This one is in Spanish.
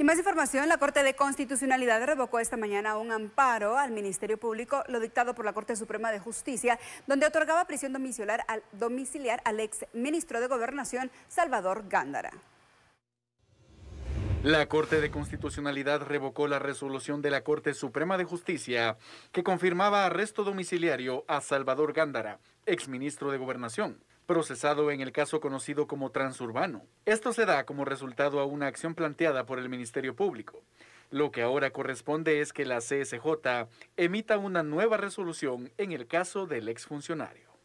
Y más información, la Corte de Constitucionalidad revocó esta mañana un amparo al Ministerio Público, lo dictado por la Corte Suprema de Justicia, donde otorgaba prisión domiciliar al, domiciliar al ex ministro de Gobernación, Salvador Gándara. La Corte de Constitucionalidad revocó la resolución de la Corte Suprema de Justicia que confirmaba arresto domiciliario a Salvador Gándara, exministro de Gobernación procesado en el caso conocido como transurbano. Esto se da como resultado a una acción planteada por el Ministerio Público. Lo que ahora corresponde es que la CSJ emita una nueva resolución en el caso del exfuncionario.